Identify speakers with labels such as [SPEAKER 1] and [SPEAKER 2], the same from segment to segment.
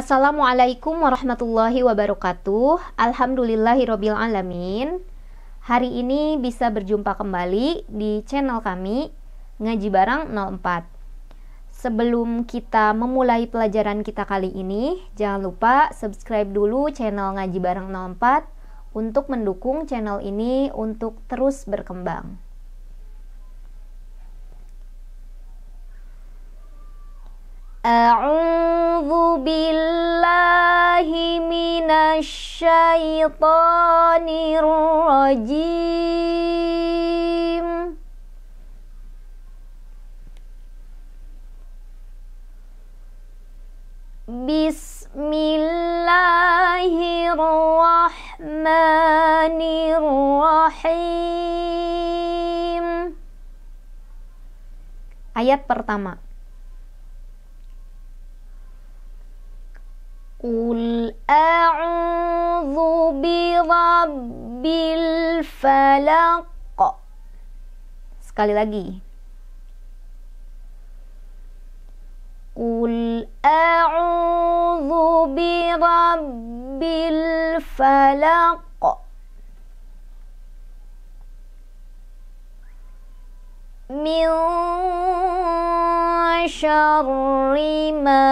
[SPEAKER 1] Assalamualaikum warahmatullahi wabarakatuh. Alhamdulillahirabbil alamin. Hari ini bisa berjumpa kembali di channel kami Ngaji Barang 04. Sebelum kita memulai pelajaran kita kali ini, jangan lupa subscribe dulu channel Ngaji Barang 04 untuk mendukung channel ini untuk terus berkembang. A'udzu syaitanir rajim Bismillahirrahmanirrahim Ayat pertama Qul birabbil falaq sekali lagi Qul a'udzu birabbil falaq min syarri ma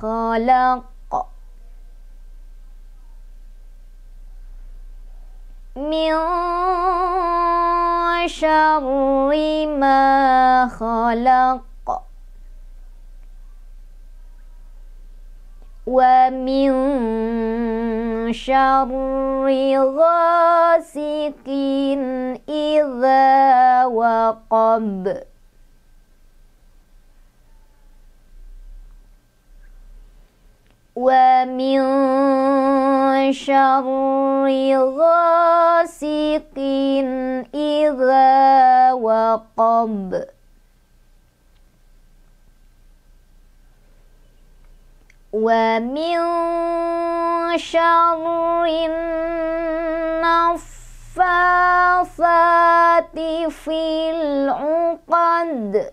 [SPEAKER 1] khalaq من شر ما خلق ومن شر غاسق إذا وقب ومن شر غاسق إذا وقب ومن شر النفاثات في العقد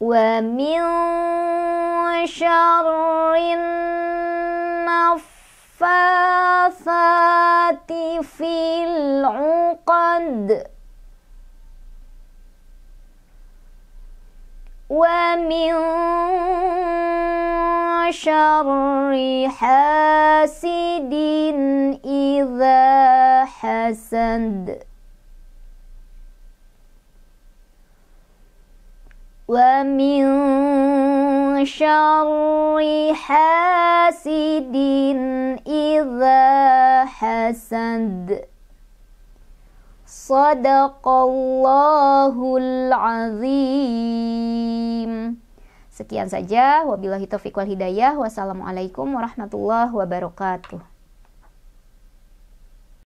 [SPEAKER 1] ومن شر النفاثات في العقد ومن شر حاسد إذا حسد ومن شر حاسد إذا حسد صدق الله Sekian saja, wabillahi taufiq wal hidayah, wassalamualaikum warahmatullahi wabarakatuh.